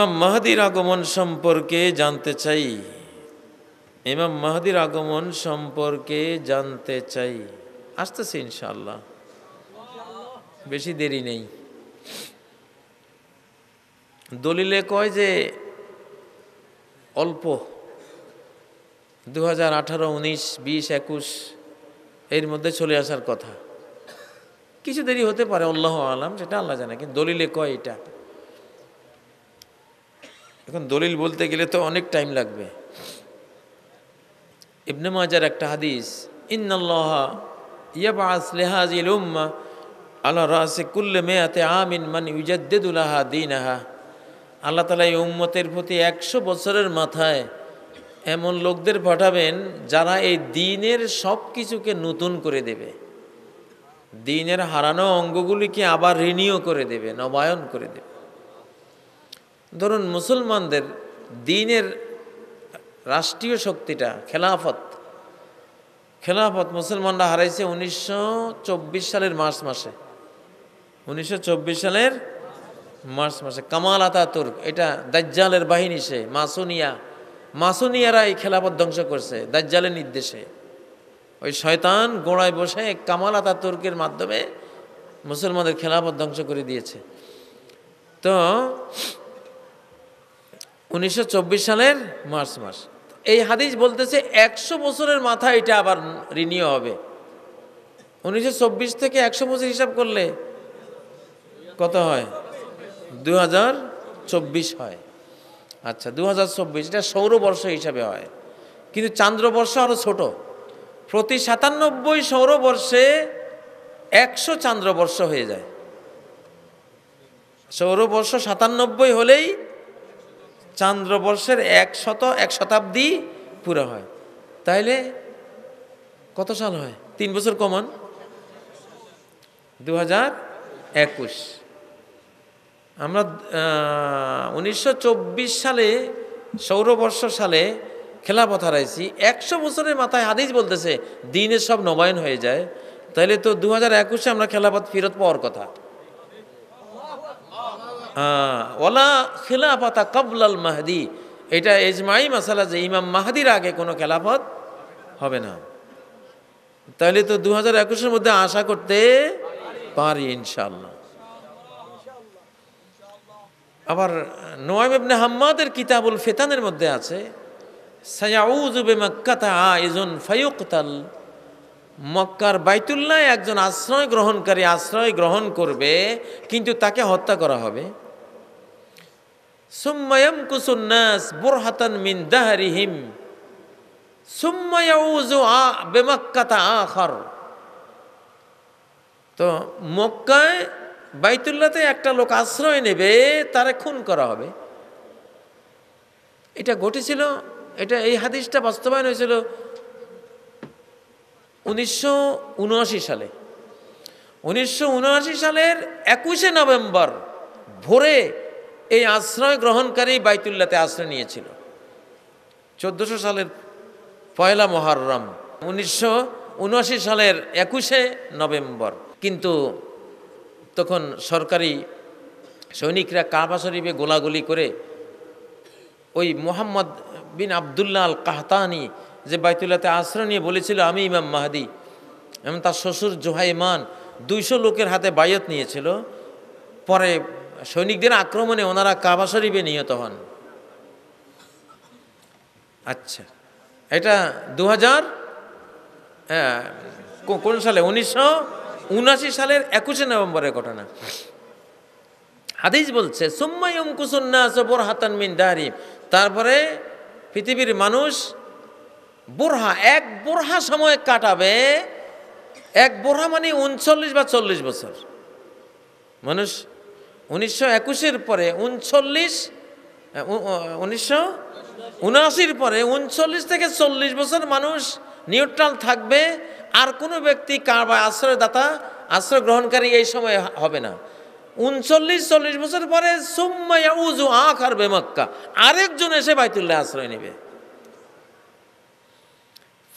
ইমাম মাহাদির আগমন সম্পর্কে জানতে চাই ইমাম মাহাদির আগমন সম্পর্কে জানতে চাই আসতেছে ইনশাল্লাহ বেশি দেরি নেই দলিলে কয় যে অল্প দু হাজার আঠারো উনিশ বিশ একুশ এর মধ্যে চলে আসার কথা কিছু দেরি হতে পারে আল্লাহ আলাম সেটা আল্লাহ জানে কিন্তু দলিলে কয় এটা এখন দলিল বলতে গেলে তো অনেক টাইম লাগবে ইবনে মাজার একটা হাদিস আল্লাহ রাসে কুল্লে মেয়াতে আমিন ইউজাদ্দেদুলাহা দিন আহা আল্লাহ তালা এই উম্মতের প্রতি একশো বছরের মাথায় এমন লোকদের পাঠাবেন যারা এই দিনের সব কিছুকে নতুন করে দেবে দিনের হারানো অঙ্গগুলিকে আবার রিনিউ করে দেবে নবায়ন করে দেবে ধরুন মুসলমানদের দিনের রাষ্ট্রীয় শক্তিটা খেলাফত খেলাফত মুসলমানরা হারাইছে উনিশশো সালের মার্চ মাসে উনিশশো সালের মার্চ মাসে কামাল আতা তুর্ক এটা দাজ্জালের বাহিনী সে মাসুনিয়া মাসুনিয়ারা এই খেলাফত ধ্বংস করছে দাজ্জালের নির্দেশে ওই শয়তান গোড়ায় বসে কামাল আতা তুর্কের মাধ্যমে মুসলমানদের খেলাফত ধ্বংস করে দিয়েছে তো উনিশশো সালের মার্চ মাস এই হাদিস বলতেছে একশো বছরের মাথা এটা আবার রিনিউ হবে উনিশশো থেকে একশো বছর হিসাব করলে কত হয় দু হয় আচ্ছা দু এটা সৌরবর্ষ হিসাবে হয় কিন্তু চান্দ্রবর্ষ আরও ছোট প্রতি সাতানব্বই সৌরবর্ষে একশো চান্দ্রবর্ষ হয়ে যায় সৌরবর্ষ সাতানব্বই হলেই চান্দ্রবর্ষের এক শত এক শতাব্দী পুরো হয় তাইলে কত সাল হয় তিন বছর কমান দু হাজার একুশ আমরা উনিশশো সালে সৌরবর্ষ সালে খেলাপথ হারাইছি একশো বছরের মাথায় হাদিস বলতেছে দিনের সব নবায়ন হয়ে যায় তাহলে তো দু হাজার একুশে আমরা খেলাপথ ফেরত পাওয়ার কথা হ্যাঁ ওলা খেলাফাতা কবলাল মাহাদি এটা এজমাই মাসালা যে ইমাম মাহাদির আগে কোনো খেলাফত হবে না তাহলে তো দু হাজার একুশের মধ্যে আশা করতে পারি ইনশাল্লাহ আবার নোয়াম ইবনে হাম্মাদের কিতাবুল ফেতানের মধ্যে আছে সায়াউজুবে মক্কাতা আইজুন ফায়ুকতাল মক্কার বাইতুল্লায় একজন আশ্রয় গ্রহণকারী আশ্রয় গ্রহণ করবে কিন্তু তাকে হত্যা করা হবে সুম্ময়ম কুসুন্নাস বোরহাতান মিন দাহারিহিম সুম্মায়উজু আ বেমাক্কাতা আখর তো মক্কায় বাইতুল্লাতে একটা লোক আশ্রয় নেবে তারে খুন করা হবে এটা ঘটেছিল এটা এই হাদিসটা বাস্তবায়ন হয়েছিল উনিশশো সালে উনিশশো সালের একুশে নভেম্বর ভোরে এই আশ্রয় গ্রহণকারী বাইতুল্লাতে আশ্রয় নিয়েছিল চোদ্দোশো সালের পয়লা মহারম উনিশশো সালের একুশে নভেম্বর কিন্তু তখন সরকারি সৈনিকরা কাবা শরীফে গোলাগুলি করে ওই Mohammad bin Abdullah al Qahtani যে বাইতুল্লাতে আশ্রয় নিয়ে বলেছিল আমি ইমাম মাহাদি এবং তার শ্বশুর জোহাইমান দুইশো লোকের হাতে বায়ত নিয়েছিল পরে সৈনিকদের আক্রমণে ওনারা কাবা শরীফে নিহত হন আচ্ছা এটা দু হাজার হ্যাঁ, কোন সালে উনিশশো উনাশি সালের একুশে নভেম্বরের ঘটনা হাদিস বলছে সুম্মায়ুম কুসুন্না সবর হাতান মিন দাহারিফ তারপরে পৃথিবীর মানুষ বোরহা এক বোরহা সময় কাটাবে এক বোরহা মানে উনচল্লিশ বা চল্লিশ বছর মানুষ উনিশশো একুশের পরে উনচল্লিশ উনিশশো উনআশির পরে উনচল্লিশ থেকে চল্লিশ বছর মানুষ নিউট্রাল থাকবে আর কোনো ব্যক্তি কার বা আশ্রয়দাতা আশ্রয় গ্রহণকারী এই সময় হবে না উনচল্লিশ চল্লিশ বছর পরে সুম্মায়া উজু আখ আর বেমাক্কা আরেকজন এসে বাইতুল্লাহ আশ্রয় নেবে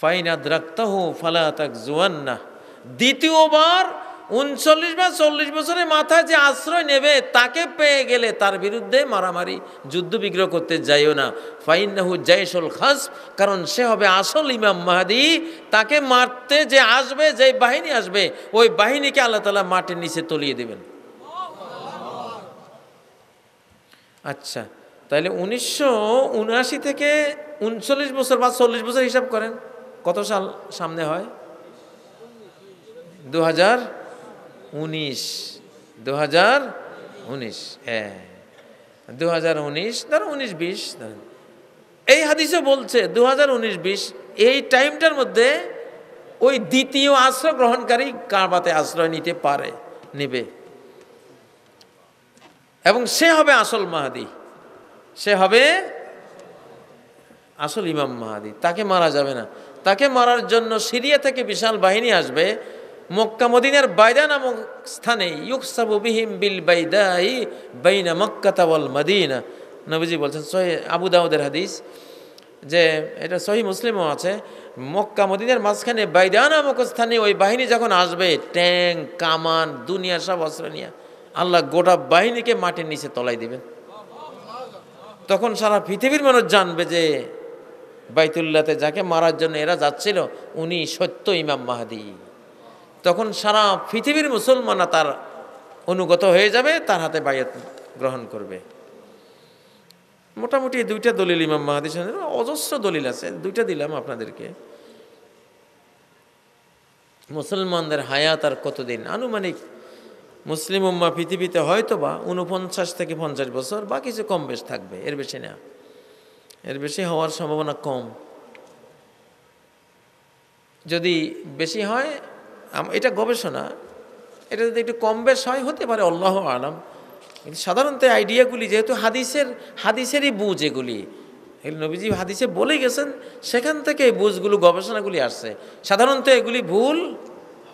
ফাইনাদ রাখতাহ ফালা তাক জুয়ান্না দ্বিতীয়বার উনচল্লিশ বা চল্লিশ বছরের মাথায় যে আশ্রয় নেবে তাকে পেয়ে গেলে তার বিরুদ্ধে মারামারি যুদ্ধ বিগ্রহ করতে যাইও না ফাইনাহু জাইসুল খাস কারণ সে হবে আসল ইমাম মাহাদি তাকে মারতে যে আসবে যে বাহিনী আসবে ওই বাহিনীকে আল্লাহ তালা মাটির নিচে তলিয়ে দেবেন আচ্ছা তাহলে উনিশশো থেকে উনচল্লিশ বছর বা চল্লিশ বছর হিসাব করেন কত সাল সামনে হয় দু হাজার উনিশ দু হাজার উনিশ হ্যাঁ দু হাজার উনিশ ধরো উনিশ বিশ এই হাদিসে বলছে দু হাজার উনিশ বিশ এই টাইমটার মধ্যে ওই দ্বিতীয় আশ্রয় গ্রহণকারী কারবাতে আশ্রয় নিতে পারে নেবে এবং সে হবে আসল মাহাদি সে হবে আসল ইমাম মাহাদি তাকে মারা যাবে না তাকে মারার জন্য সিরিয়া থেকে বিশাল বাহিনী আসবে মক্কা মদিনার বাইদা নামক স্থানে ইউকসাবু বিহিম বিল বাইদাই বাইনা মক্কাতাওয়াল মদিনা নবীজি বলছেন সহি আবু দাউদের হাদিস যে এটা সহি মুসলিমও আছে মক্কা মদিনের মাঝখানে বাইদা নামক স্থানে ওই বাহিনী যখন আসবে ট্যাং কামান দুনিয়া সব অস্ত্র নিয়ে আল্লাহ গোটা বাহিনীকে মাটির নিচে তলাই দিবেন তখন সারা পৃথিবীর মানুষ জানবে যে বাইতুল্লাতে যাকে মারার জন্য এরা যাচ্ছিল উনি সত্য ইমাম মাহাদি তখন সারা পৃথিবীর মুসলমানরা তার অনুগত হয়ে যাবে তার হাতে বায়াত গ্রহণ করবে মোটামুটি দুইটা দলিল ইমাম মাহাদি অজস্র দলিল আছে দুইটা দিলাম আপনাদেরকে মুসলমানদের হায়াত আর কতদিন আনুমানিক মুসলিম উম্মা পৃথিবীতে হয়তো বা উনপঞ্চাশ থেকে পঞ্চাশ বছর বা কিছু কম বেশ থাকবে এর বেশি না এর বেশি হওয়ার সম্ভাবনা কম যদি বেশি হয় এটা গবেষণা এটা যদি একটু কম বেশ হয় হতে পারে অল্লাহ আলাম কিন্তু সাধারণত আইডিয়াগুলি যেহেতু হাদিসের হাদিসেরই বুঝ এগুলি নবীজি হাদিসে বলে গেছেন সেখান থেকে এই বুঝগুলো গবেষণাগুলি আসছে সাধারণত এগুলি ভুল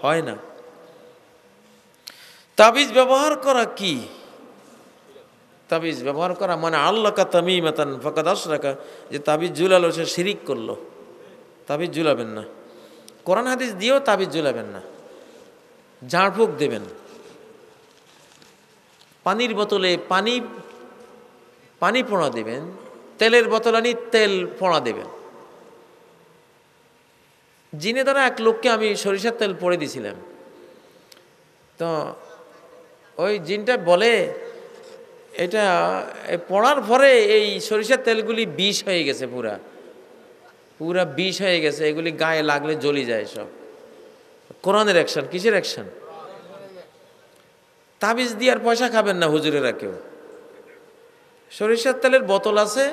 হয় না তাবিজ ব্যবহার করা কী তাবিজ ব্যবহার করা মানে আল্লাকা তামিম ফাঁকা ফকাত রাখা যে তাবিজ ঝুলালো সে শিরিক করলো তাবিজ জুলাবেন না কোরআন হাদিস দিয়েও তাবিজ ঝুলাবেন না ঝাড়ফুঁক দেবেন পানির বোতলে পানি পানি পোড়া দেবেন তেলের বোতল আনি তেল পোড়া দেবেন জিনে দ্বারা এক লোককে আমি সরিষার তেল পড়ে দিছিলাম তো ওই জিনটা বলে এটা পড়ার পরে এই সরিষার তেলগুলি বিষ হয়ে গেছে পুরা পুরা বিষ হয়ে গেছে এগুলি গায়ে লাগলে জ্বলি যায় সব কোরআনের অ্যাকশন কিসের অ্যাকশন তাবিজ দিয়ে আর পয়সা খাবেন না হুজুরেরা কেউ সরিষার তেলের বোতল আছে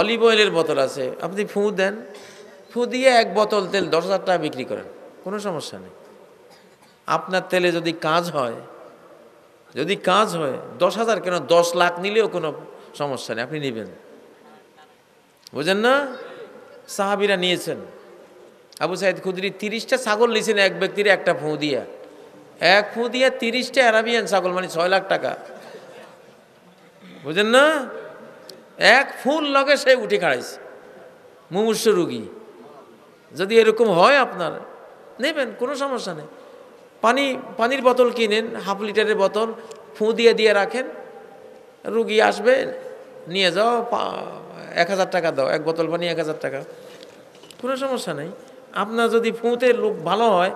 অলিভ অয়েলের বোতল আছে আপনি ফু দেন ফু দিয়ে এক বোতল তেল দশ হাজার টাকা বিক্রি করেন কোনো সমস্যা নেই আপনার তেলে যদি কাজ হয় যদি কাজ হয় দশ হাজার কেন দশ লাখ নিলেও কোনো সমস্যা নেই আপনি নেবেন বুঝেন না সাহাবিরা নিয়েছেন আবু সাইদ খুদরি তিরিশটা ছাগল নিয়েছেন এক ব্যক্তির একটা ফোঁ দিয়া এক ফোঁ দিয়া তিরিশটা অ্যারাবিয়ান ছাগল মানে ছয় লাখ টাকা বুঝেন না এক ফুল লগে সে উঠে খাড়াইছে মুমূর্ষ রুগী যদি এরকম হয় আপনার নেবেন কোনো সমস্যা নেই পানি পানির বোতল কিনেন হাফ লিটারের বোতল ফুঁ দিয়ে দিয়ে রাখেন রুগী আসবে নিয়ে যাও এক হাজার টাকা দাও এক বোতল পানি এক হাজার টাকা কোনো সমস্যা নেই আপনার যদি ফুঁতে লোক ভালো হয়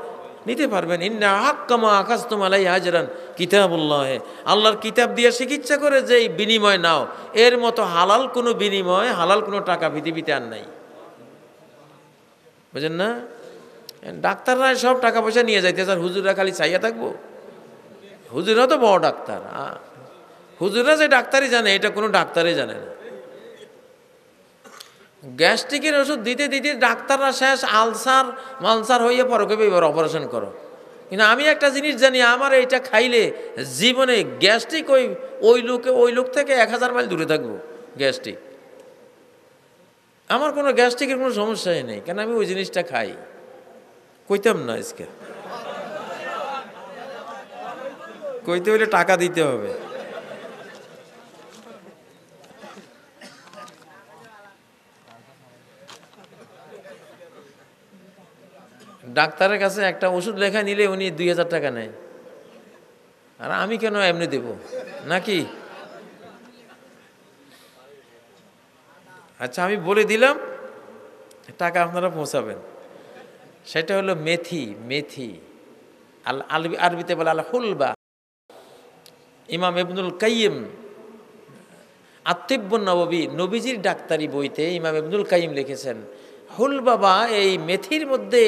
নিতে পারবেন ইন্না হাক্কামা আকাশ তোমালাই হাজরান কিতাবুল্লাহ আল্লাহর কিতাব দিয়ে চিকিৎসা করে যে এই বিনিময় নাও এর মতো হালাল কোনো বিনিময় হালাল কোনো টাকা পৃথিবীতে আর নাই বুঝেন না ডাক্তাররা সব টাকা পয়সা নিয়ে যাইতে স্যার হুজুররা খালি চাইয়া থাকবো হুজুরা তো বড় ডাক্তার হ্যাঁ হুজুরা যে ডাক্তারই জানে এটা কোনো ডাক্তারই জানে না গ্যাস্ট্রিকের ওষুধ দিতে দিতে ডাক্তাররা শেষ আলসার মালসার হইয়ে পরে কেবে এবার অপারেশন করো কিন্তু আমি একটা জিনিস জানি আমার এইটা খাইলে জীবনে গ্যাস্ট্রিক ওই ওই লোকে ওই লোক থেকে এক হাজার মাইল দূরে থাকবো গ্যাস্ট্রিক আমার কোনো গ্যাস্ট্রিকের কোনো সমস্যাই নেই কেন আমি ওই জিনিসটা খাই কইতাম না আজকে কইতে হইলে টাকা দিতে হবে ডাক্তারের কাছে একটা ওষুধ লেখা নিলে উনি দুই হাজার টাকা নেয় আর আমি কেন এমনি দেব নাকি আচ্ছা আমি বলে দিলাম টাকা আপনারা পৌঁছাবেন সেটা হলো মেথি মেথি আল আলবি আরবিতে বলে আল হুলবা ইমাম এবনুল কাইম আত্মিব্য নবী নবীজির ডাক্তারি বইতে ইমাম এবনুল কাইম লিখেছেন হুল বাবা এই মেথির মধ্যে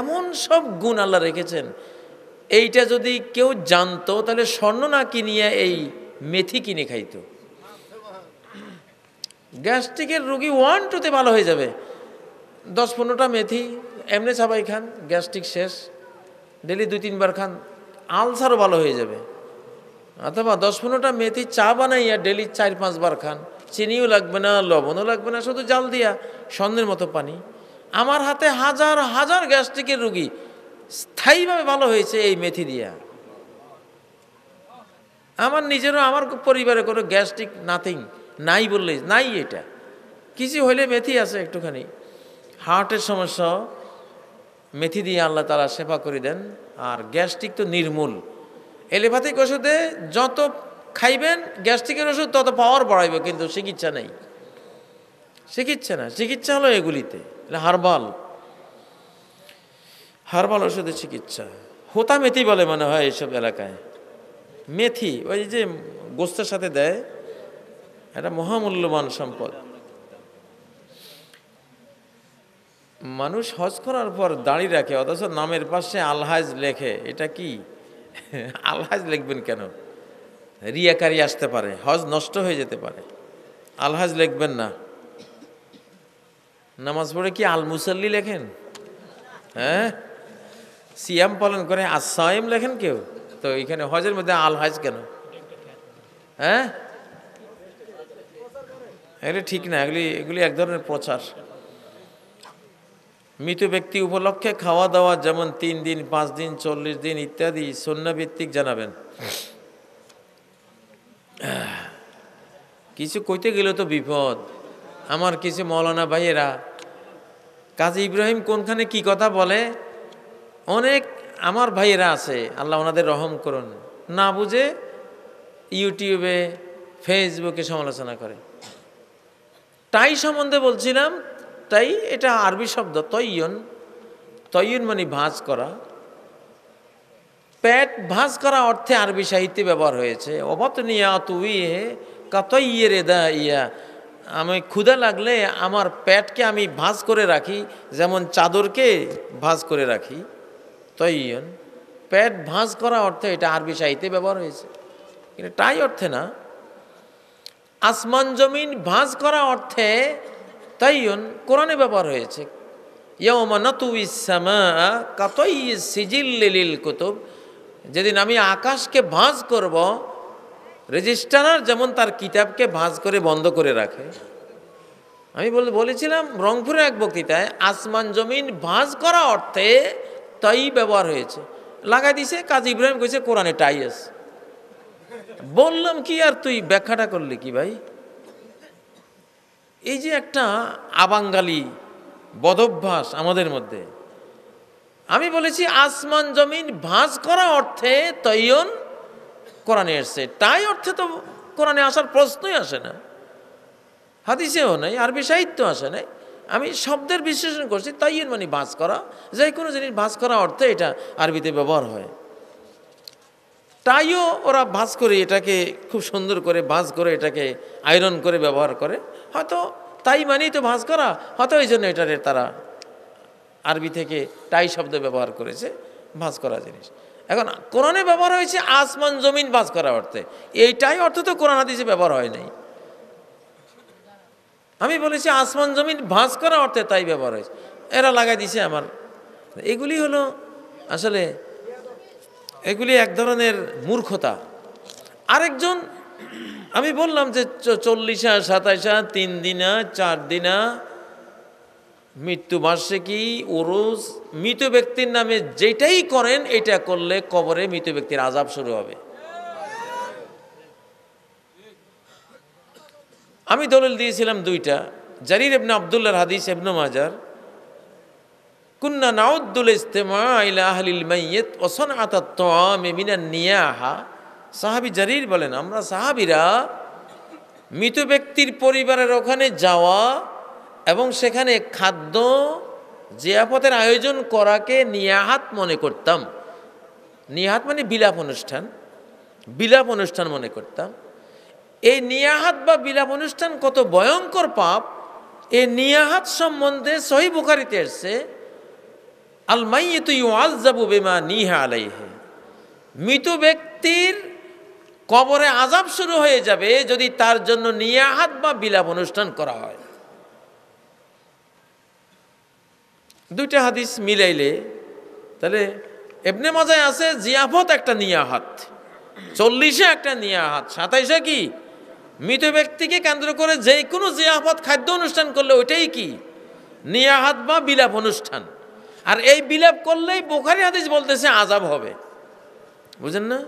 এমন সব গুণ আল্লাহ রেখেছেন এইটা যদি কেউ জানতো তাহলে স্বর্ণ না কিনিয়ে এই মেথি কিনে খাইত গ্যাস্ট্রিকের রুগী ওয়ান টুতে ভালো হয়ে যাবে দশ পনেরোটা মেথি এমনি সবাই খান গ্যাস্ট্রিক শেষ ডেলি দুই তিনবার খান আলসারও ভালো হয়ে যাবে অথবা দশ পনেরোটা মেথি চা বানাইয়া ডেলি চার পাঁচবার খান চিনিও লাগবে না লবণও লাগবে না শুধু জাল দিয়া স্বর্ণের মতো পানি আমার হাতে হাজার হাজার গ্যাস্ট্রিকের রুগী স্থায়ীভাবে ভালো হয়েছে এই মেথি দিয়া আমার নিজেরও আমার পরিবারে কোনো গ্যাস্ট্রিক নাথিং নাই বললেই নাই এটা কিছু হলে মেথি আছে একটুখানি হার্টের সমস্যা মেথি দিয়ে আল্লাহ তালা সেবা করে দেন আর গ্যাস্ট্রিক তো নির্মূল এলোপ্যাথিক ওষুধে যত খাইবেন গ্যাস্ট্রিকের ওষুধ তত পাওয়ার বাড়াইবে কিন্তু চিকিৎসা নেই চিকিৎসা না চিকিৎসা হলো এগুলিতে হারবাল হারবাল ওষুধের চিকিৎসা হোতা মেথি বলে মনে হয় এইসব এলাকায় মেথি ওই যে গোস্তের সাথে দেয় এটা মহামূল্যবান সম্পদ মানুষ হজ করার পর দাঁড়িয়ে রাখে অথচ নামের পাশে আলহাজ লেখে এটা কি আলহাজ লিখবেন কেন রিয়াকারি আসতে পারে হজ নষ্ট হয়ে যেতে পারে আলহাজ লিখবেন না নামাজ পড়ে কি আল মুসল্লি লেখেন হ্যাঁ সিয়াম পালন করে আসায়েম লেখেন কেউ তো এখানে হজের মধ্যে আলহাজ কেন হ্যাঁ এগুলি ঠিক না এগুলি এগুলি এক ধরনের প্রচার মৃত ব্যক্তি উপলক্ষে খাওয়া দাওয়া যেমন তিন দিন পাঁচ দিন চল্লিশ দিন ইত্যাদি সন্ন্যাভিত্তিক জানাবেন কিছু কইতে গেলে তো বিপদ আমার কিছু মৌলানা ভাইয়েরা কাজী ইব্রাহিম কোনখানে কি কথা বলে অনেক আমার ভাইয়েরা আছে আল্লাহ ওনাদের রহম করুন না বুঝে ইউটিউবে ফেসবুকে সমালোচনা করে তাই সম্বন্ধে বলছিলাম তাই এটা আরবি শব্দ তৈয়ন তৈয়ন মানে ভাঁজ করা পেট ভাঁজ করা অর্থে আরবি সাহিত্যে ব্যবহার হয়েছে অবতনিয়া তুই কাতইয়ে রে দা ইয়া আমি ক্ষুদা লাগলে আমার প্যাটকে আমি ভাঁজ করে রাখি যেমন চাদরকে ভাঁজ করে রাখি তৈয়ন প্যাট ভাঁজ করা অর্থে এটা আরবি সাহিত্যে ব্যবহার হয়েছে কিন্তু তাই অর্থে না আসমান জমিন ভাঁজ করা অর্থে তাইন কোরআনে ব্যবহার হয়েছে সিজিল্লিল কুতুব যেদিন আমি আকাশকে ভাঁজ করব রেজিস্ট্রার যেমন তার কিতাবকে ভাঁজ করে বন্ধ করে রাখে আমি বলেছিলাম রংপুরে এক বক্তৃতায় আসমান জমিন ভাঁজ করা অর্থে তাই ব্যবহার হয়েছে লাগাই দিছে কাজ ইব্রাহিম কইছে কোরআনে টাই বললাম কি আর তুই ব্যাখ্যাটা করলি কি ভাই এই যে একটা আবাঙ্গালি বদভ্যাস আমাদের মধ্যে আমি বলেছি আসমান জমিন ভাঁজ করা অর্থে তৈয়ন কোরআনে এসছে তাই অর্থে তো কোরআনে আসার প্রশ্নই আসে না হাদিসেও নাই আরবি সাহিত্য আসে নাই আমি শব্দের বিশ্লেষণ করছি তাইয়ের মানে ভাঁজ করা যে কোনো জিনিস ভাঁজ করা অর্থে এটা আরবিতে ব্যবহার হয় তাইও ওরা ভাঁজ করে এটাকে খুব সুন্দর করে ভাঁজ করে এটাকে আয়রন করে ব্যবহার করে হয়তো তাই মানেই তো ভাঁজ করা হয়তো এই জন্য এটারে তারা আরবি থেকে টাই শব্দ ব্যবহার করেছে ভাঁজ করা জিনিস এখন কোরআনে ব্যবহার হয়েছে আসমান জমিন ভাঁজ করা অর্থে এইটাই অর্থ তো কোরআন দিয়েছে ব্যবহার হয় নাই আমি বলেছি আসমান জমিন ভাঁজ করা অর্থে তাই ব্যবহার হয়েছে এরা লাগাই দিছে আমার এগুলি হলো আসলে এগুলি এক ধরনের মূর্খতা আরেকজন আমি বললাম যে চল্লিশা সাতাইশা তিন দিনা চার দিনা মৃত্যুবার্ষিকী ওরস মৃত ব্যক্তির নামে যেটাই করেন এটা করলে কবরে মৃত ব্যক্তির আজাব শুরু হবে আমি দলিল দিয়েছিলাম দুইটা জারির এবনে আবদুল্লাহ হাদিস এবনু মাজার কুন্না নাউদ্দুল ইস্তেমা আইলা আহলিল মাইয়িত ওয়া সানআতাত তাআম মিনান নিয়াহা সাহাবি জারির বলেন আমরা সাহাবিরা মৃত ব্যক্তির পরিবারের ওখানে যাওয়া এবং সেখানে খাদ্য জিয়াপথের আয়োজন করাকে নিয়াহাত মনে করতাম নিয়াহাত মানে বিলাপ অনুষ্ঠান বিলাপ অনুষ্ঠান মনে করতাম এই নিয়াহাত বা বিলাপ অনুষ্ঠান কত ভয়ঙ্কর পাপ এ নিয়াহাত সম্বন্ধে সহি বুখারিতে এসছে আলমাই তুই আজ যাবু বেমা নিহা আলাইহে মৃত ব্যক্তির কবরে আজাব শুরু হয়ে যাবে যদি তার জন্য নিয়াহাত বা বিলাপ অনুষ্ঠান করা হয় দুইটা হাদিস মিলাইলে তাহলে এমনি মজায় আছে জিয়াফত একটা নিয়াহাত চল্লিশে একটা নিয়াহাত সাতাইশে কি মৃত ব্যক্তিকে কেন্দ্র করে যে কোনো জিয়াফত খাদ্য অনুষ্ঠান করলে ওইটাই কি নিয়াহাত বা বিলাপ অনুষ্ঠান আর এই বিলাপ করলেই বোখারি হাদিস বলতেছে আজাব হবে বুঝেন না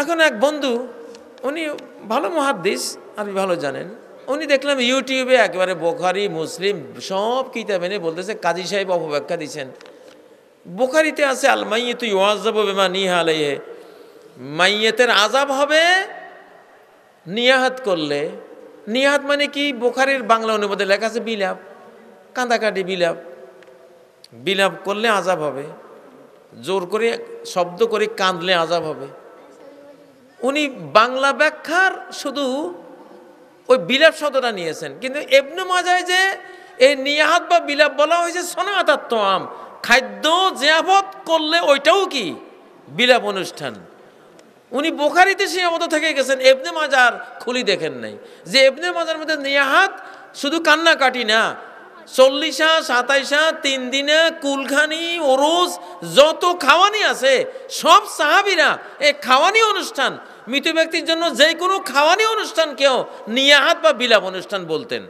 এখন এক বন্ধু উনি ভালো মহাদ্দিস আপনি ভালো জানেন উনি দেখলাম ইউটিউবে একেবারে বোখারি মুসলিম সব কিতাব এনে বলতেছে কাজী সাহেব অপব্যাখ্যা দিচ্ছেন বোখারিতে আছে আল মাইয়ে তুই ওয়াজাব বেমা নিহা আলাইহে মাইয়েতের আজাব হবে নিয়াহাত করলে নিয়াহাত মানে কি বোখারির বাংলা অনুবাদে লেখা আছে বিলাপ কাঁদাকাটি বিলাপ বিলাপ করলে আজাব হবে জোর করে শব্দ করে কাঁদলে আজাব হবে উনি বাংলা ব্যাখ্যার শুধু ওই বিলাপ শব্দটা নিয়েছেন কিন্তু এবনে মাজায় যে এই নিয়াহাত বা বিলাপ বলা হয়েছে সনাতাত্ম আম খাদ্য জিয়াবত করলে ওইটাও কি বিলাপ অনুষ্ঠান উনি বোখারিতে সীমাবদ্ধ থেকে গেছেন এবনে মাজার খুলি দেখেন নাই যে এবনে মাজার মধ্যে নিয়াহাত শুধু কান্নাকাটি না চল্লিশা সাতাইশা তিন দিনে কুলখানি ওরস যত খাওয়ানি আছে সব সাহাবিরা এ খাওয়ানি অনুষ্ঠান মৃত ব্যক্তির জন্য যে কোনো খাওয়ানি অনুষ্ঠান কেউ নিয়াহাত বা বিলাপ অনুষ্ঠান বলতেন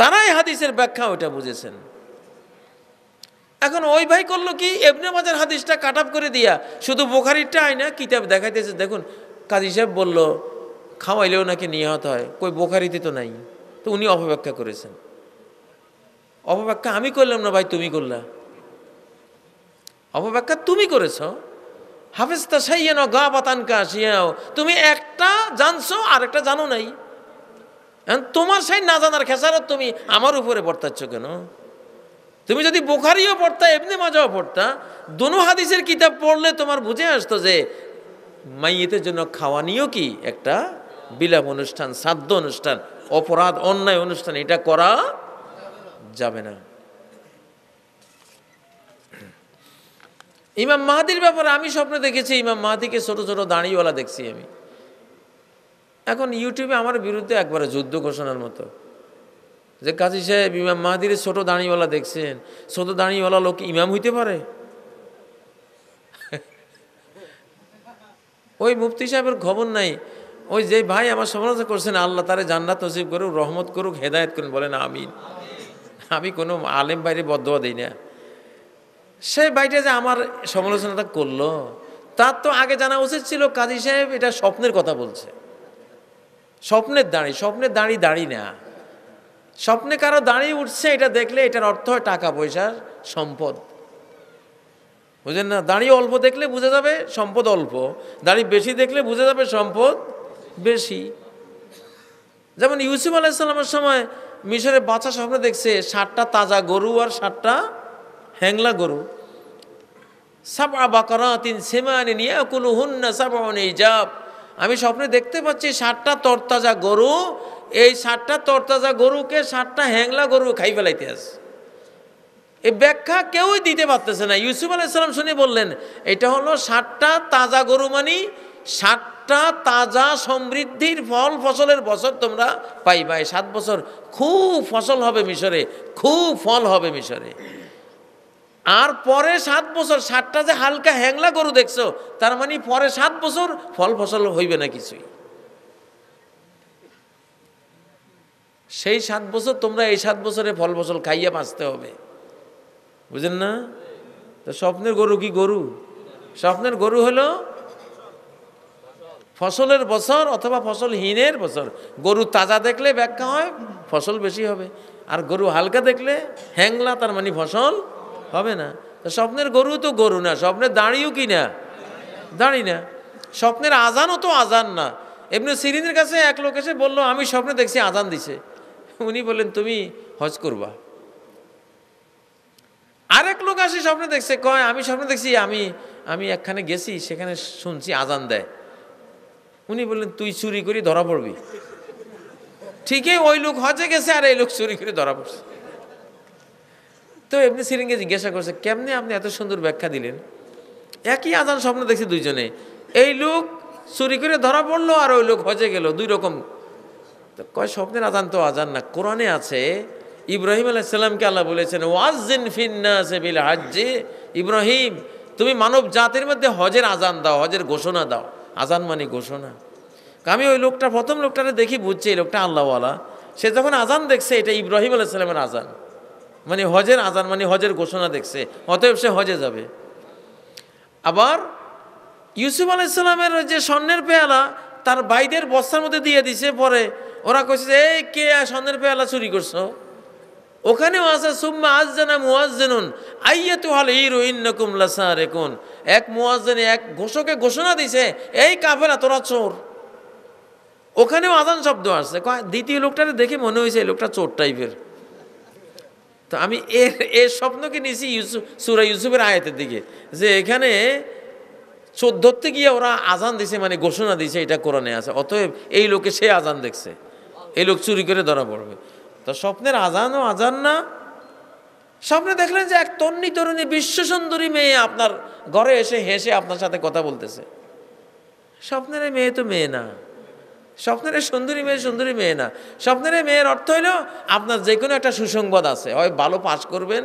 তারাই হাদিসের ব্যাখ্যা ওটা বুঝেছেন এখন ওই ভাই করলো কি এমনি আমাদের হাদিসটা কাট আপ করে দিয়া শুধু বোখারিটা না কিতাব দেখাইতেছে দেখুন কাজী সাহেব বলল খাওয়াইলেও নাকি নিয়াহত হয় কই বোখারিতে তো নাই তো উনি অপব্যাখ্যা করেছেন অপব্যাখ্যা আমি করলাম না ভাই তুমি করলা অপব্যাখ্যা তুমি করেছো সেই যেন গা পাতান কাশিয়াও তুমি একটা জানছো আর একটা জানো নাই তোমার সেই না জানার খেসারত তুমি আমার উপরে বর্তাচ্ছ কেন তুমি যদি বোখারিও পড়তা এমনি মাজাও পড়তা দোনো হাদিসের কিতাব পড়লে তোমার বুঝে আসতো যে মাইয়েতের জন্য খাওয়া নিয়েও কি একটা বিলাপ অনুষ্ঠান শ্রাদ্ধ অনুষ্ঠান অপরাধ অন্যায় অনুষ্ঠান এটা করা যাবে না ইমাম মাহাদির ব্যাপারে আমি স্বপ্ন দেখেছি ইমাম মাহাদিকে ছোট ছোট দাঁড়িওয়ালা দেখছি আমি এখন ইউটিউবে আমার বিরুদ্ধে একবারে যুদ্ধ ঘোষণার মতো যে কাজী সাহেব ইমাম মাহাদির ছোট দাঁড়িওয়ালা দেখছেন ছোট দাঁড়িওয়ালা লোক ইমাম হইতে পারে ওই মুফতি সাহেবের খবর নাই ওই যে ভাই আমার সমালোচনা করছেন আল্লাহ তারে জান্নাত নসিব করুক রহমত করুক হেদায়ত করুন বলেন আমিন আমি কোনো আলেম বাইরে বদ্ধ দিই না সে ভাইটা যে আমার সমালোচনাটা করলো তার তো আগে জানা উচিত ছিল কাজী সাহেব এটা স্বপ্নের কথা বলছে স্বপ্নের দাঁড়ি স্বপ্নের দাঁড়ি দাঁড়ি না স্বপ্নে কারো দাঁড়িয়ে উঠছে এটা দেখলে এটার অর্থ হয় টাকা পয়সার সম্পদ বুঝেন না দাঁড়িয়ে অল্প দেখলে বোঝা যাবে সম্পদ অল্প দাঁড়িয়ে বেশি দেখলে বোঝা যাবে সম্পদ বেশি যেমন ইউসুফ আলাইসাল্লামের সময় মিশরের বাচ্চা স্বপ্নে দেখছে ষাটটা তাজা গরু আর ষাটটা হ্যাংলা গরু সাবা সেমা সেমানে নিয়া কোনো হুন না সাবা অনেই যাব আমি স্বপ্নে দেখতে পাচ্ছি ষাটটা তরতাজা গরু এই ষাটটা তরতাজা গরুকে ষাটটা হ্যাংলা গরু খাই ফেলাইতে আস এই ব্যাখ্যা কেউই দিতে পারতেছে না ইউসুফ আলাইসালাম শুনে বললেন এটা হলো ষাটটা তাজা গরু মানে ষাটটা তাজা সমৃদ্ধির ফল ফসলের বছর তোমরা পাইবা এই সাত বছর খুব ফসল হবে মিশরে খুব ফল হবে মিশরে আর পরে সাত বছর সাতটা যে হালকা হ্যাংলা গরু দেখছো তার মানে পরে সাত বছর ফল ফসল হইবে না কিছুই সেই সাত বছর তোমরা এই সাত বছরে ফল ফসল খাইয়া বাঁচতে হবে বুঝেন না তো স্বপ্নের গরু কি গরু স্বপ্নের গরু হলো ফসলের বছর অথবা ফসল হীনের বছর গরু তাজা দেখলে ব্যাখ্যা হয় ফসল বেশি হবে আর গরু হালকা দেখলে হ্যাংলা তার মানে ফসল হবে না স্বপ্নের গরু তো গরু না স্বপ্নের দাঁড়িও কি না দাঁড়ি না স্বপ্নের আজানও তো আজান না এমনি সিরিনের কাছে এক লোক এসে বলল আমি স্বপ্নে দেখছি আজান দিছে উনি বললেন তুমি হজ করবা আরেক লোক আসে স্বপ্নে দেখছে কয় আমি স্বপ্নে দেখছি আমি আমি একখানে গেছি সেখানে শুনছি আজান দেয় উনি বললেন তুই চুরি করে ধরা পড়বি ঠিকই ওই লোক হজে গেছে আর এই লোক চুরি করে ধরা পড়ছে তো এমনি সিরিঙ্গে জিজ্ঞাসা করছে কেমনে আপনি এত সুন্দর ব্যাখ্যা দিলেন একই আজান স্বপ্ন দেখছি দুইজনে এই লোক চুরি করে ধরা পড়লো আর ওই লোক হজে গেল দুই রকম তো কয় স্বপ্নের আজান তো আজান না কোরআনে আছে ইব্রাহিম সাল্লামকে আল্লাহ বলেছেন ওয়াজিন ফিন্না বিল হাজ্জে ইব্রাহিম তুমি মানব জাতির মধ্যে হজের আজান দাও হজের ঘোষণা দাও আজান মানে ঘোষণা আমি ওই লোকটা প্রথম লোকটারে দেখি বুঝছি এই লোকটা আল্লাহওয়ালা সে যখন আজান দেখছে এটা ইব্রাহিম সাল্লামের আজান মানে হজের আজান মানে হজের ঘোষণা দেখছে অতএব সে হজে যাবে আবার ইউসুফ আলাইসাল্লামের যে স্বর্ণের পেয়ালা তার বাইদের বস্তার মধ্যে দিয়ে দিছে পরে ওরা কইছে যে এই কে স্বর্ণের পেয়ালা চুরি করছো ওখানেও আছে সুম্মা আজানা মুয়াজ্জেনুন আইয়া তুহাল ইরু ইন্নকুম লাসা রেকুন এক মুয়াজ্জেনে এক ঘোষকে ঘোষণা দিছে এই কাফেলা তোরা চোর ওখানেও আজান শব্দ আসছে দ্বিতীয় লোকটারে দেখে মনে হয়েছে এই লোকটা চোর টাইপের তো আমি এর এর স্বপ্নকে নিয়েছি ইউসুফ সুরা ইউসুফের আয়তের দিকে যে এখানে চোদ্দোতে ধরতে গিয়ে ওরা আজান দিছে মানে ঘোষণা দিছে এটা কোরআনে আছে অতএব এই লোকে সে আজান দেখছে এই লোক চুরি করে ধরা পড়বে তো স্বপ্নের আজানও আজান না স্বপ্নে দেখলেন যে এক তন্নি তরুণী বিশ্ব সুন্দরী মেয়ে আপনার ঘরে এসে হেসে আপনার সাথে কথা বলতেছে স্বপ্নের মেয়ে তো মেয়ে না স্বপ্নের সুন্দরী মেয়ে সুন্দরী মেয়ে না স্বপ্নের মেয়ের অর্থ হইল আপনার যে কোনো একটা সুসংবাদ আছে হয় ভালো পাশ করবেন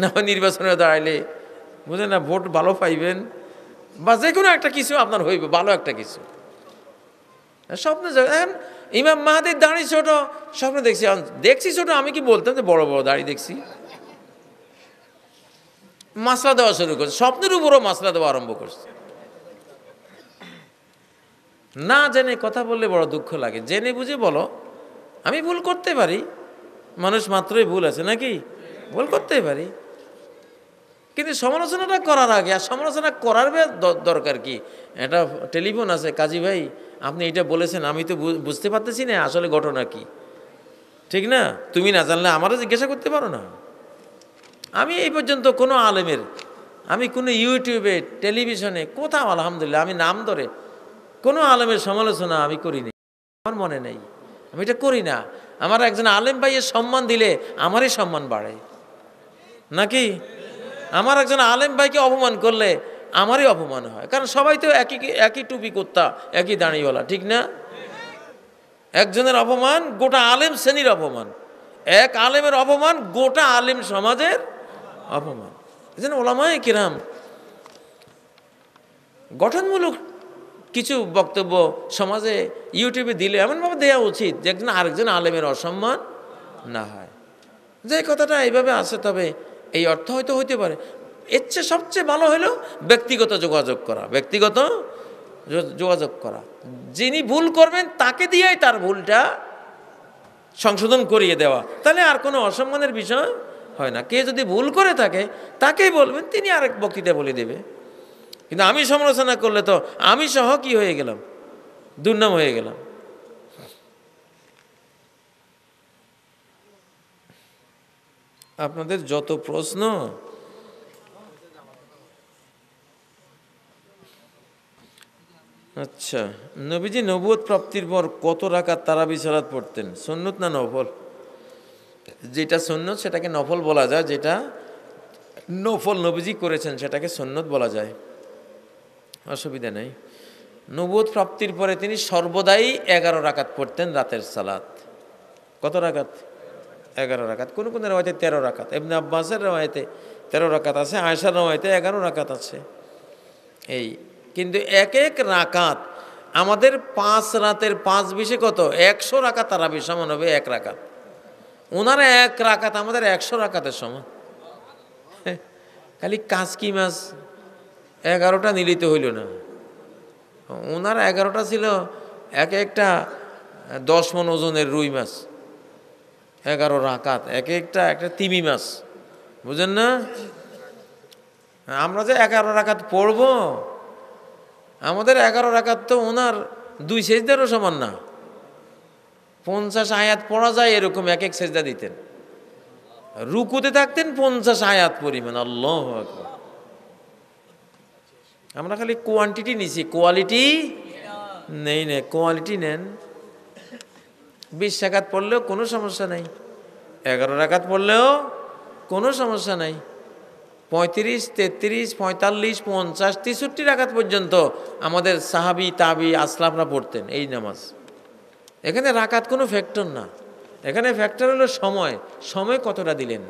না হয় নির্বাচনে দাঁড়াইলে বুঝলেন না ভোট ভালো পাইবেন বা যে কোনো একটা কিছু আপনার হইবে ভালো একটা কিছু স্বপ্নে এখন ইমাম মাহাদের দাঁড়ি ছোট স্বপ্নে দেখছি দেখছি ছোট আমি কি বলতাম যে বড় বড় দাঁড়ি দেখছি মাসলা দেওয়া শুরু করছে স্বপ্নের উপরও মাসলা দেওয়া আরম্ভ করছে না জেনে কথা বললে বড় দুঃখ লাগে জেনে বুঝে বলো আমি ভুল করতে পারি মানুষ মাত্রই ভুল আছে নাকি ভুল করতে পারি কিন্তু সমালোচনাটা করার আগে আর সমালোচনা করার দরকার কি এটা টেলিফোন আছে কাজী ভাই আপনি এটা বলেছেন আমি তো বুঝতে পারতেছি না আসলে ঘটনা কি ঠিক না তুমি না জানলে আমারও জিজ্ঞাসা করতে পারো না আমি এই পর্যন্ত কোনো আলেমের আমি কোনো ইউটিউবে টেলিভিশনে কোথাও আলহামদুলিল্লাহ আমি নাম ধরে কোনো আলেমের সমালোচনা আমি করিনি আমার মনে নেই আমি এটা করি না আমার একজন আলেম ভাইয়ের সম্মান দিলে আমারই সম্মান বাড়ে নাকি আমার একজন আলেম ভাইকে অপমান করলে আমারই অপমান হয় কারণ সবাই তো একই একই টুপি করতা একই দাঁড়িয়েওয়ালা ঠিক না একজনের অপমান গোটা আলেম শ্রেণীর অপমান এক আলেমের অপমান গোটা আলেম সমাজের অপমান এই জন্য ওলামায় কিরাম গঠনমূলক কিছু বক্তব্য সমাজে ইউটিউবে দিলে এমনভাবে দেওয়া উচিত যে একজন আরেকজন আলেমের অসম্মান না হয় যে কথাটা এইভাবে আসে তবে এই অর্থ হয়তো হইতে পারে এর চেয়ে সবচেয়ে ভালো হলো ব্যক্তিগত যোগাযোগ করা ব্যক্তিগত যোগাযোগ করা যিনি ভুল করবেন তাকে দিয়েই তার ভুলটা সংশোধন করিয়ে দেওয়া তাহলে আর কোনো অসম্মানের বিষয় হয় না কে যদি ভুল করে থাকে তাকেই বলবেন তিনি আরেক বক্তৃতা বলে দেবে কিন্তু আমি সমালোচনা করলে তো আমি সহ কি হয়ে গেলাম দুর্নাম হয়ে গেলাম আপনাদের যত প্রশ্ন আচ্ছা নবীজি নবুয় প্রাপ্তির পর কত রাকাত তারা বিচারাত পড়তেন সন্ন্যত না নফল যেটা সন্ন্যত সেটাকে নফল বলা যায় যেটা নফল নবীজি করেছেন সেটাকে সন্ন্যত বলা যায় অসুবিধা নেই নবুদ প্রাপ্তির পরে তিনি সর্বদাই এগারো রাকাত পড়তেন রাতের সালাত কত রাকাত এগারো রাকাত কোনো কোনো রেওয়াইতে তেরো রাকাত এমনি আব্বাসের রেওয়াইতে তেরো রাকাত আছে আয়সার রেওয়াইতে এগারো রাকাত আছে এই কিন্তু এক এক রাকাত আমাদের পাঁচ রাতের পাঁচ বিশে কত একশো রাকাত তারাবি সমান হবে এক রাকাত ওনারা এক রাকাত আমাদের একশো রাকাতের সমান হ্যাঁ, খালি কাজ কি মাছ এগারোটা নিলিত হইল না ওনার এগারোটা ছিল এক একটা দশ মন ওজনের রুই মাছ এগারো রাকাত এক একটা একটা তিমি মাছ বুঝেন না আমরা যে এগারো রাকাত পড়ব আমাদের এগারো রাকাত তো ওনার দুই সেজদারও সমান না পঞ্চাশ আয়াত পড়া যায় এরকম এক এক সেজদা দিতেন রুকুতে থাকতেন পঞ্চাশ আয়াত পরিমাণ আল্লাহ আকবর আমরা খালি কোয়ান্টিটি নিছি কোয়ালিটি নেই নে কোয়ালিটি নেন বিশ টাকাত পড়লেও কোনো সমস্যা নাই এগারো টাকাত পড়লেও কোনো সমস্যা নাই পঁয়ত্রিশ তেত্রিশ পঁয়তাল্লিশ পঞ্চাশ তেষট্টি রাখাত পর্যন্ত আমাদের সাহাবি তাবি আসলামরা পড়তেন এই নামাজ এখানে রাকাত কোনো ফ্যাক্টর না এখানে ফ্যাক্টর হলো সময় সময় কতটা দিলেন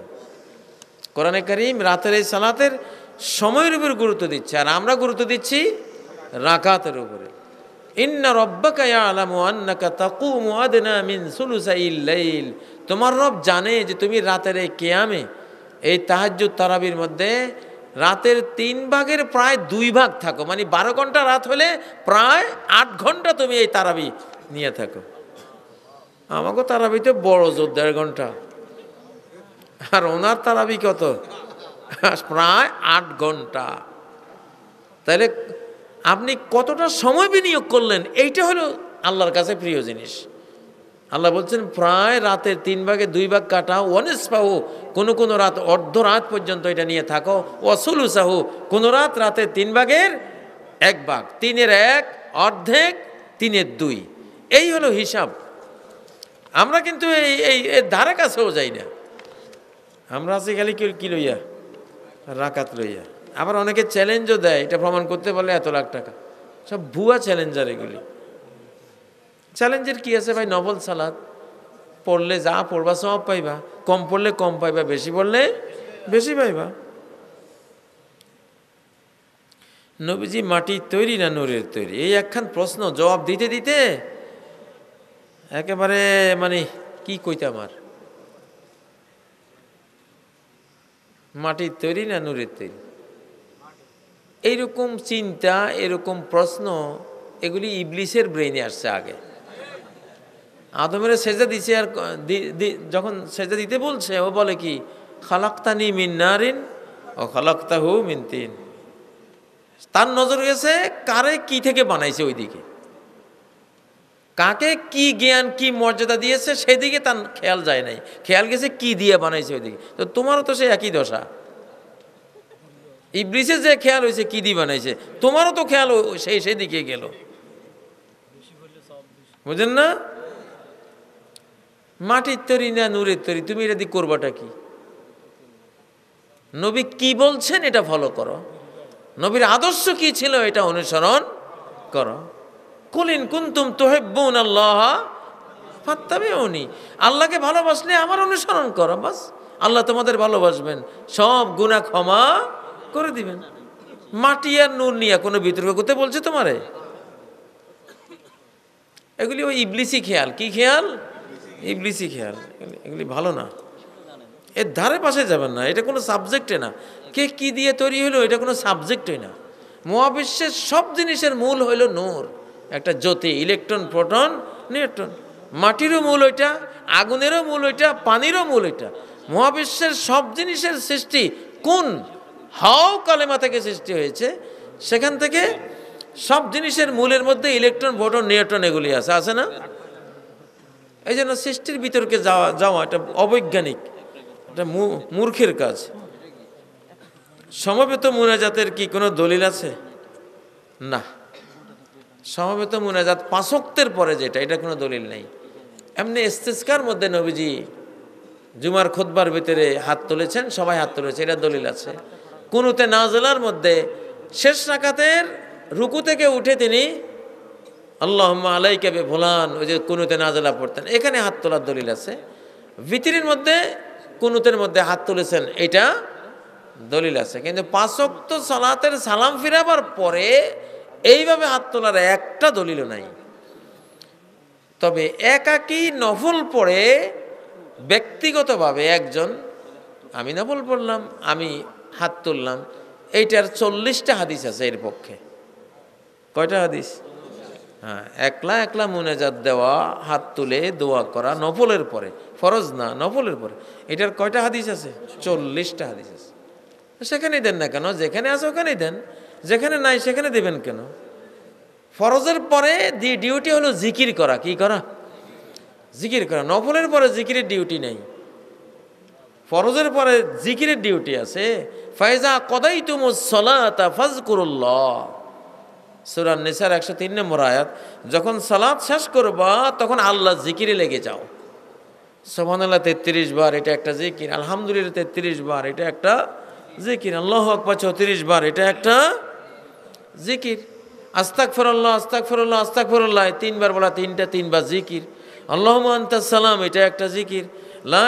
কোরআনে করিম রাতের এই সালাতের সময়ের উপর গুরুত্ব দিচ্ছে আর আমরা গুরুত্ব দিচ্ছি রাকাতের উপরে ইন্না রব্বাকা মিন তোমার রব জানে যে তুমি রাতের এই কেয়ামে এই তাহাজ তারাবির মধ্যে রাতের তিন ভাগের প্রায় দুই ভাগ থাকো মানে বারো ঘন্টা রাত হলে প্রায় আট ঘন্টা তুমি এই তারাবি নিয়ে থাকো আমাকে তারাবিতে বড় জোর দেড় ঘন্টা আর ওনার তারাবি কত প্রায় আট ঘন্টা তাহলে আপনি কতটা সময় বিনিয়োগ করলেন এইটা হলো আল্লাহর কাছে প্রিয় জিনিস আল্লাহ বলছেন প্রায় রাতের তিন ভাগে দুই ভাগ কাটাও অনেস পাহু কোনো কোনো রাত অর্ধ রাত পর্যন্ত এটা নিয়ে থাকো সাহু কোনো রাত রাতের তিন ভাগের এক ভাগ তিনের এক অর্ধেক তিনের দুই এই হলো হিসাব আমরা কিন্তু এই এই ধারে কাছেও যাই না আমরা আছি খালি কি লইয়া রাকাত লইয়া আবার অনেকে চ্যালেঞ্জও দেয় এটা প্রমাণ করতে পারলে এত লাখ টাকা সব ভুয়া চ্যালেঞ্জার এগুলি চ্যালেঞ্জের কি আছে ভাই নবল সালাদ পড়লে যা পড়বা সব পাইবা কম পড়লে কম পাইবা বেশি পড়লে বেশি পাইবা নবীজি মাটির তৈরি না নূরের তৈরি এই একখান প্রশ্ন জবাব দিতে দিতে একেবারে মানে কি কইতাম আমার মাটির তৈরি না নূরের তৈরি এইরকম চিন্তা এরকম প্রশ্ন এগুলি ইবলিসের ব্রেইনে আসছে আগে আদমের সেজা দিছে আর যখন সেজা দিতে বলছে ও বলে কি খালাক্তানি মিন নারিন ও খালাক্তাহু মিন তিন তার নজর গেছে কারে কি থেকে বানাইছে ওইদিকে কাকে কি জ্ঞান কি মর্যাদা দিয়েছে সেদিকে তার খেয়াল যায় নাই খেয়াল গেছে কি দিয়ে বানাইছে ওইদিকে তো তোমারও তো সে একই দশা ব্রিজের যে খেয়াল হয়েছে কি দিয়ে বানাইছে তোমারও তো খেয়াল সেই সেদিকে গেল বুঝলেন না মাটির তৈরি না নূরের তৈরি তুমি এটা দিয়ে করবাটা কি নবী কি বলছেন এটা ফলো করো নবীর আদর্শ কি ছিল এটা অনুসরণ করো কুলিন কুন্তুম তোহেব্বুন আল্লাহ ফাত্তাবে উনি আল্লাহকে ভালোবাসলে আমার অনুসরণ করো বাস আল্লাহ তোমাদের ভালোবাসবেন সব গুণা ক্ষমা করে দিবেন মাটি আর নুন নিয়ে কোনো বিতর্ক করতে বলছে তোমারে এগুলি ওই ইবলিসি খেয়াল কি খেয়াল ইবলিসি খেয়াল এগুলি ভালো না এর ধারে পাশে যাবেন না এটা কোনো সাবজেক্টে না কে কি দিয়ে তৈরি হলো এটা কোনো সাবজেক্টই না মহাবিশ্বের সব জিনিসের মূল হইল নূর একটা জ্যোতি ইলেকট্রন প্রোটন নিউট্রন মাটিরও মূল ওইটা আগুনেরও মূল ওইটা পানিরও মূল ওইটা মহাবিশ্বের সব জিনিসের সৃষ্টি কোন হাও কালেমা থেকে সৃষ্টি হয়েছে সেখান থেকে সব জিনিসের মূলের মধ্যে ইলেকট্রন প্রোটন নিউট্রন এগুলি আছে আছে না এই জন্য সৃষ্টির বিতর্কে যাওয়া যাওয়া এটা অবৈজ্ঞানিক এটা মূর্খের কাজ সমবেত মুনাজাতের কি কোনো দলিল আছে না সমবেত মুনাজাত পাঁচক্তের পরে যেটা এটা কোনো দলিল নেই এমনি এস্তেস্কার মধ্যে নবীজি জুমার খোদবার ভিতরে হাত তুলেছেন সবাই হাত তুলেছে এটা দলিল আছে কুনুতে নাজলার মধ্যে শেষ রাখাতের রুকু থেকে উঠে তিনি আল্লাহ আলাই কে ভোলান ওই যে কুনুতে নাজলা পড়তেন এখানে হাত তোলার দলিল আছে ভিতরের মধ্যে কুনুতের মধ্যে হাত তুলেছেন এটা দলিল আছে কিন্তু পাঁচক্ত সালাতের সালাম ফিরাবার পরে এইভাবে হাত তোলার একটা দলিল নাই তবে একাকি নফল পড়ে ব্যক্তিগতভাবে একজন আমি নফল পড়লাম আমি হাত তুললাম এইটার চল্লিশটা হাদিস আছে এর পক্ষে কয়টা হাদিস হ্যাঁ একলা একলা মোনাজাত দেওয়া হাত তুলে দোয়া করা নফলের পরে ফরজ না নফলের পরে এটার কয়টা হাদিস আছে চল্লিশটা হাদিস আছে সেখানেই দেন না কেন যেখানে আছে ওখানেই দেন যেখানে নাই সেখানে দেবেন কেন ফরজের পরে দি ডিউটি হলো জিকির করা কি করা জিকির করা নফলের পরে জিকিরের ডিউটি নেই ফরজের পরে জিকিরের ডিউটি আছে ফাইজা কদাই তুমু সলাতা ফাজ করুল্লাহ সুরান নিসার একশো তিন নম্বর আয়াত যখন সালাদ শেষ করবা তখন আল্লাহ জিকিরে লেগে যাও সোহানাল্লাহ তেত্রিশ বার এটা একটা জিকির আলহামদুলিল্লাহ তেত্রিশ বার এটা একটা জিকির আল্লাহ আকবা চৌত্রিশ বার এটা একটা জিকির আস্তাক ফরল্লাহ আস্তাক ফরল্লাহ আস্তাক ফরল্লা তিনবার বলা তিনটা তিনবার জিকির আল্লাহ আন্তা সালাম এটা একটা জিকির লাহ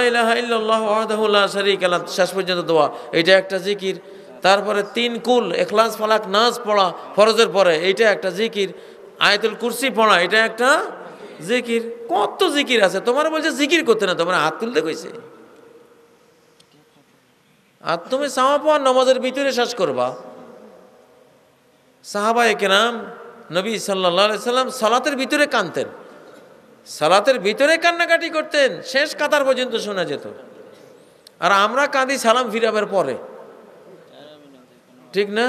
শেষ পর্যন্ত দোয়া এটা একটা জিকির তারপরে তিন কুল এখলাস ফালাক নাচ পড়া ফরজের পরে এটা একটা জিকির আয়তুল কুরসি পড়া এটা একটা জিকির কত জিকির আছে তোমার বলছে জিকির করতে না তোমার হাত তুলতে কইছে আর তুমি সামা পাওয়ার নমাজের ভিতরে শেষ করবা সাহাবায় কেরাম নবী সাল্লা সাল্লাম সালাতের ভিতরে কানতেন সালাতের ভিতরে কান্নাকাটি করতেন শেষ কাতার পর্যন্ত শোনা যেত আর আমরা কাঁদি সালাম ফিরাবার পরে ঠিক না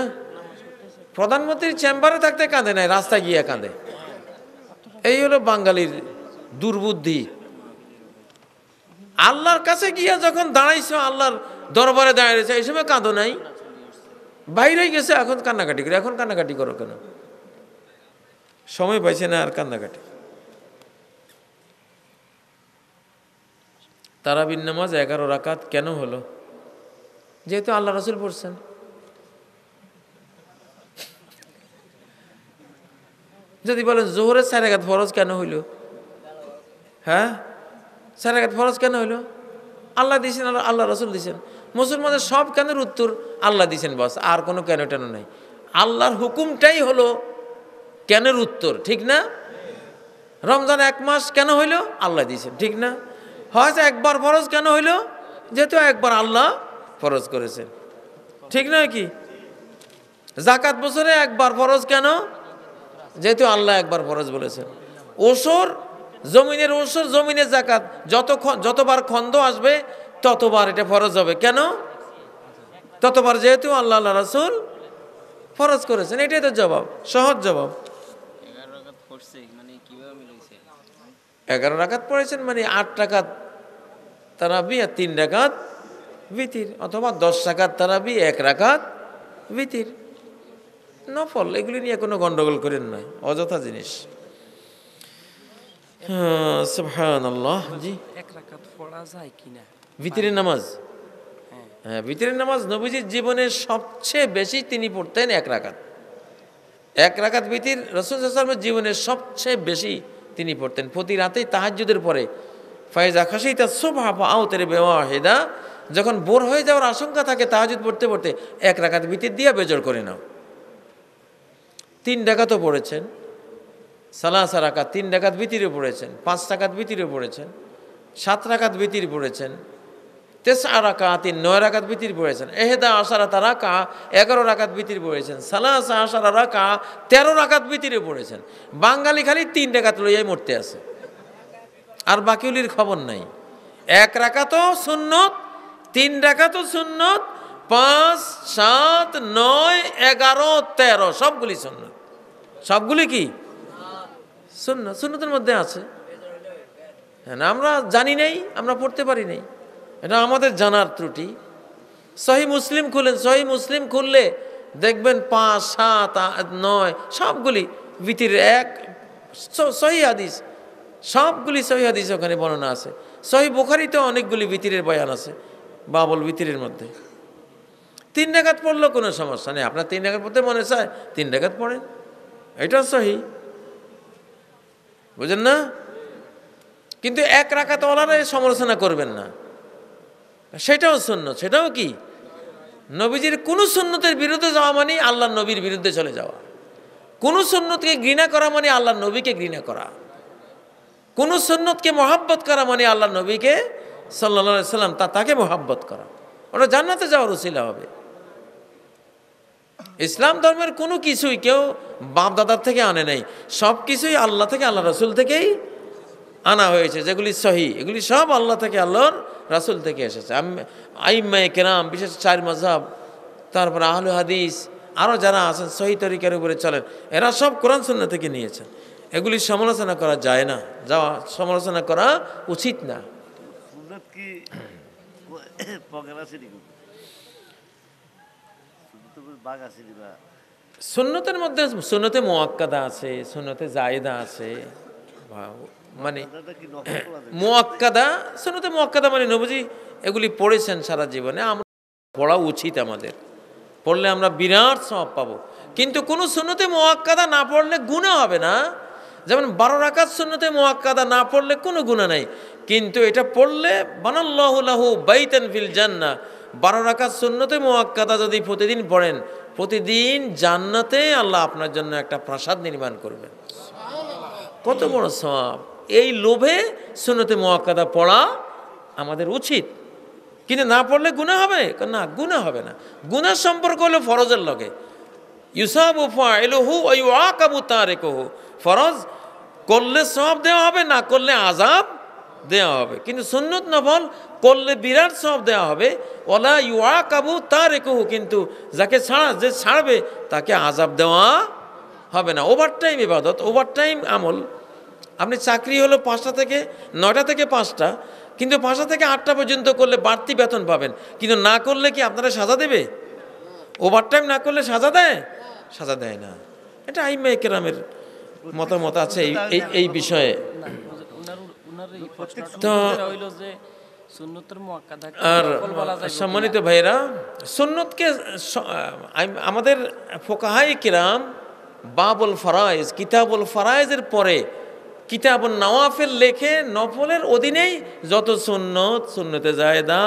প্রধানমন্ত্রীর চেম্বারে থাকতে কাঁদে নাই রাস্তায় গিয়ে কাঁদে এই হলো বাঙালির দুর্বুদ্ধি আল্লাহর কাছে গিয়া যখন দাঁড়াইছো আল্লাহর দরবারে দাঁড়িয়েছে এই সময় কাঁদো নাই বাইরে গেছে এখন কান্নাকাটি করে এখন কান্নাকাটি করো কেন সময় পাইছে না আর কান্নাকাটি তারাবিন নামাজ এগারো রাকাত কেন হলো যেহেতু আল্লাহ রসুল পড়ছেন যদি বলেন জোহরের সারেঘাত ফরজ কেন হইল হ্যাঁ সারেঘাত ফরজ কেন হইলো হ্যাঁ? আল্লাহ দিয়েছেন আর আল্লাহ রসুল দিয়েছেন মুসলমানদের সব কেনের উত্তর আল্লাহ দিয়েছেন বস আর কোনো কেন টেন নাই আল্লাহর হুকুমটাই হলো কেনের উত্তর ঠিক না রমজান এক মাস কেন হইল আল্লাহ দিয়েছেন ঠিক না হজ একবার ফরজ কেন হইল যেহেতু একবার আল্লাহ ফরজ করেছেন ঠিক না কি জাকাত বছরে একবার ফরজ কেন যেহেতু আল্লাহ একবার ফরজ বলেছেন ওসর জমিনের অংশের জমিনের জাকাত যত যতবার খন্দ আসবে ততবার এটা ফরজ হবে কেন ততবার যেহেতু আল্লাহ আল্লাহ রাসুল ফরজ করেছেন এটাই তো জবাব সহজ জবাব এগারো রাকাত মানে পড়েছেন মানে আট টাকাত বি আর তিন ডাকাত বিতির অথবা দশ তারা বি এক রাকাত বিতির নফল এগুলি নিয়ে কোনো গণ্ডগোল করেন না অযথা জিনিস হ্যাঁ, সুবহানাল্লাহ জি এক রাকাত পড়া যায় কিনা ভিতরের নামাজ হ্যাঁ, হ্যাঁ ভিতরের নামাজ নবীজির জীবনের সবচেয়ে বেশি তিনি পড়তেন এক রাকাত এক রাকাত ভিতির রসুল সাল্লামের জীবনের সবচেয়ে বেশি তিনি পড়তেন প্রতি রাতেই তাহাজুদের পরে ফায়েজ আকাশেই তার সোভাবা আওতের বেওয়াহেদা যখন বোর হয়ে যাওয়ার আশঙ্কা থাকে তাহাজুদ পড়তে পড়তে এক রাকাত ভিতির দিয়ে বেজর করে নাও তিন ডাকাতও পড়েছেন সালাস রাকাত তিন ডাকাত ভিতিরে পড়েছেন পাঁচ টাকাত ভিতিরে পড়েছেন সাত রাকাত ভিতির পড়েছেন তেসা রাখা তিন নয় রাখাত ভিতির পড়েছেন এহেদা আশারা রাখা এগারো রাকাত ভিতির পড়েছেন সালাস আশারা রাকা তেরো রাখাত ভিতিরে পড়েছেন বাঙালি খালি তিন ডাকাত লইয়াই মরতে আছে আর বাকিউলির খবর নাই এক তো সুন্নত তিন রাকাতও সুন্নত পাঁচ সাত নয় এগারো তেরো সবগুলি সুন্নত সবগুলি কি শূন্য শূন্যতের মধ্যে আছে হ্যাঁ আমরা জানি নাই আমরা পড়তে পারি নাই এটা আমাদের জানার ত্রুটি সহি মুসলিম খুলেন সহি মুসলিম খুললে দেখবেন পাঁচ সাত নয় সবগুলি বিতির এক সহি হাদিস সবগুলি সহি হাদিস ওখানে বর্ণনা আছে সহি বোখারিতে অনেকগুলি বিতিরের বয়ান আছে বাবল বিতিরের মধ্যে তিন ডাকাত পড়লেও কোনো সমস্যা নেই আপনার তিন ডাকাত পড়তে মনে চায় তিন ডাকাত পড়েন এটা সহি বুঝেন না কিন্তু এক রাখাতে ওনারা সমালোচনা করবেন না সেটাও শূন্য সেটাও কি নবীজির কোনো সুন্নতের বিরুদ্ধে যাওয়া মানে আল্লাহ নবীর বিরুদ্ধে চলে যাওয়া কোনো সুন্নতকে ঘৃণা করা মানে আল্লাহ নবীকে ঘৃণা করা কোনো সুন্নতকে মহাব্বত করা মানে আল্লাহ নবীকে সাল্লা সাল্লাম তা তাকে মহাব্বত করা ওটা জান্নাতে যাওয়ার উচিলা হবে ইসলাম ধর্মের কোনো কিছুই কেউ বাপ দাদার থেকে আনে নাই সব কিছুই আল্লাহ থেকে আল্লাহ রসুল থেকেই আনা হয়েছে যেগুলি সহি এগুলি সব আল্লাহ থেকে আল্লাহর রাসুল থেকে এসেছে আইম্মাই কেরাম বিশেষ চার মজাব তারপর আহলু হাদিস আরও যারা আছেন সহি তরিকার উপরে চলেন এরা সব কোরআন সন্ন্য থেকে নিয়েছেন এগুলি সমালোচনা করা যায় না যাওয়া সমালোচনা করা উচিত না সুন্নতের মধ্যে সুন্নতে মোয়াক্কাদা আছে সুন্নতে জায়দা আছে মানে মোয়াক্কাদা সুন্নতে মোয়াক্কাদা মানে নবজি এগুলি পড়েছেন সারা জীবনে আমরা পড়া উচিত আমাদের পড়লে আমরা বিরাট সব পাবো কিন্তু কোনো সুন্নতে মোয়াক্কাদা না পড়লে গুণা হবে না যেমন বারো রাকাত সুন্নতে মোয়াক্কাদা না পড়লে কোনো গুণা নাই কিন্তু এটা পড়লে লাহু বাইতেন ফিল জান্না বারো রাখা সুন্নতে মোয়াক্কাদা যদি প্রতিদিন পড়েন প্রতিদিন জান্নাতে আল্লাহ আপনার জন্য একটা প্রাসাদ নির্মাণ করবেন কত বড় সব এই লোভে সুন্নতে মোয়াক্কাদা পড়া আমাদের উচিত কিন্তু না পড়লে গুণা হবে না গুণা হবে না গুণার সম্পর্ক হলো ফরজের লগে ইউসাবু হু ওই আকাবু তারেকহু ফরজ করলে সব দেওয়া হবে না করলে আজাব দেওয়া হবে কিন্তু সুন্নত নফল করলে বিরাট সব দেওয়া হবে ওলা ইউয়া কাবু তা রেকুহু কিন্তু যাকে ছাড়া যে ছাড়বে তাকে আজাব দেওয়া হবে না ওভার টাইম ইবাদত ওভার টাইম আমল আপনি চাকরি হলো পাঁচটা থেকে নয়টা থেকে পাঁচটা কিন্তু পাঁচটা থেকে আটটা পর্যন্ত করলে বাড়তি বেতন পাবেন কিন্তু না করলে কি আপনারা সাজা দেবে ওভার টাইম না করলে সাজা দেয় সাজা দেয় না এটা আইমা একরামের মতামত আছে এই এই বিষয়ে আর সম্মানিত ভাইরা সুন্নতকে আমাদের ফোকাহাই কিরাম বাবুল ফরাইজ কিতাবুল ফরাইজের পরে কিতাব নওয়াফের লেখে নফলের অধীনেই যত সুন্নত সুন্নতে জায়দা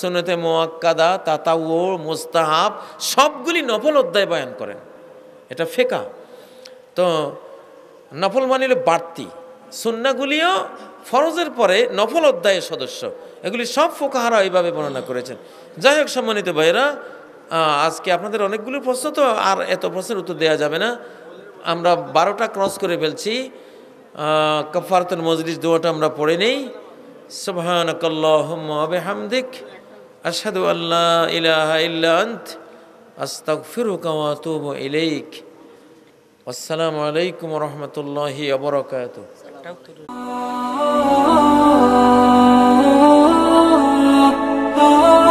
সুন্নতে মোয়াক্কাদা তাতাউ মুস্তাহাব সবগুলি নফল অধ্যায় বয়ান করেন এটা ফেকা তো নফল মানিল বাড়তি সুন্নাগুলিও ফরজের পরে নফল অধ্যায়ের সদস্য এগুলি সব ফোকাহারা এইভাবে বর্ণনা করেছেন যাই হোক সম্মানিত ভাইরা আজকে আপনাদের অনেকগুলো প্রশ্ন তো আর এত প্রশ্নের উত্তর দেওয়া যাবে না আমরা বারোটা ক্রস করে ফেলছি কফারতন মজলিস দোয়াটা আমরা পড়ে নেই সুবহানকাল্লাহামদিক আসাদু আল্লাহ ইলাহা আস্তক ফিরু ওয়া আতুবু আসসালামু আলাইকুম রহমতুল্লাহ রাহমাতুল্লাহি altura. Oh, oh, oh,